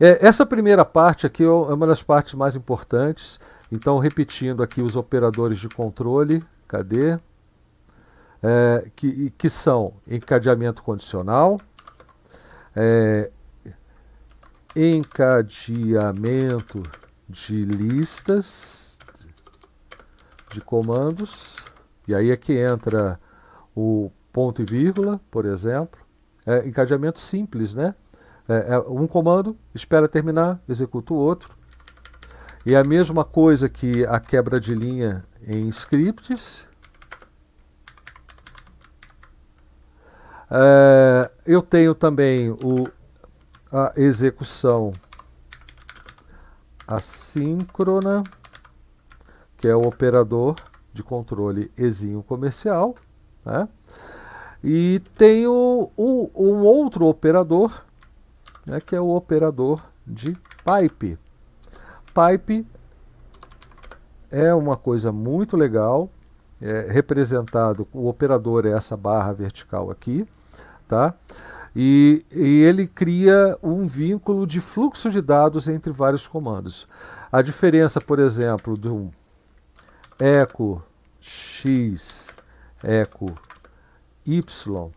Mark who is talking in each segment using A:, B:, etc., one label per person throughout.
A: É, essa primeira parte aqui é, é uma das partes mais importantes. Então, repetindo aqui os operadores de controle, cadê? É, que, que são encadeamento condicional, é, encadeamento de listas de comandos, e aí é que entra o ponto e vírgula, por exemplo, é, encadeamento simples, né? É, é um comando, espera terminar, executa o outro. E a mesma coisa que a quebra de linha em scripts. É, eu tenho também o, a execução assíncrona, que é o operador de controle exinho comercial. Né? E tenho um, um outro operador né, que é o operador de pipe. Pipe é uma coisa muito legal, é representado, o operador é essa barra vertical aqui, tá? E, e, ele cria um vínculo de fluxo de dados entre vários comandos. A diferença, por exemplo, do echo x, echo y,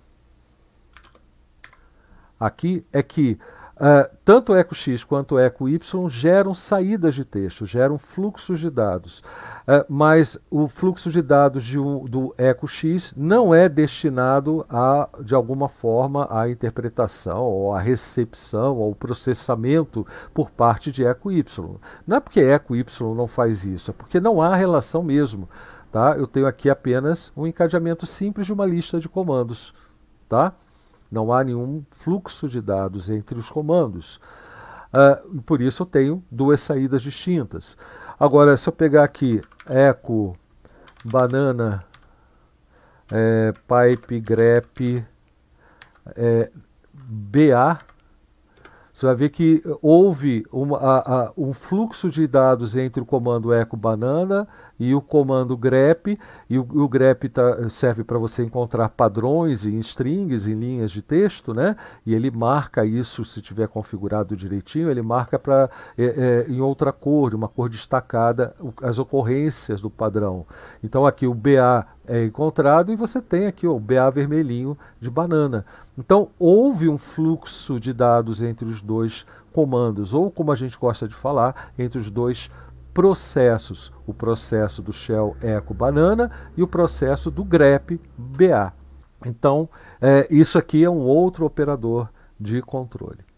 A: aqui é que Uh, tanto o eco X quanto o eco Y geram saídas de texto, geram fluxos de dados, uh, mas o fluxo de dados de um, do eco X não é destinado a, de alguma forma, à interpretação ou à recepção ou processamento por parte de eco Y. Não é porque eco Y não faz isso, é porque não há relação mesmo. Tá? Eu tenho aqui apenas um encadeamento simples de uma lista de comandos. Tá? Não há nenhum fluxo de dados entre os comandos. Uh, por isso eu tenho duas saídas distintas. Agora, se eu pegar aqui echo banana é, pipe grep é, eh, ba você vai ver que houve uma, a, a, um fluxo de dados entre o comando eco banana e o comando grep, e o, o grep tá, serve para você encontrar padrões em strings, em linhas de texto, né? E ele marca isso, se tiver configurado direitinho, ele marca para é, é, em outra cor, uma cor destacada, as ocorrências do padrão. Então aqui o BA é encontrado e você tem aqui o BA vermelhinho de banana. Então houve um fluxo de dados entre os dois comandos, ou como a gente gosta de falar, entre os dois processos, o processo do shell eco banana e o processo do grep BA. Então é, isso aqui é um outro operador de controle.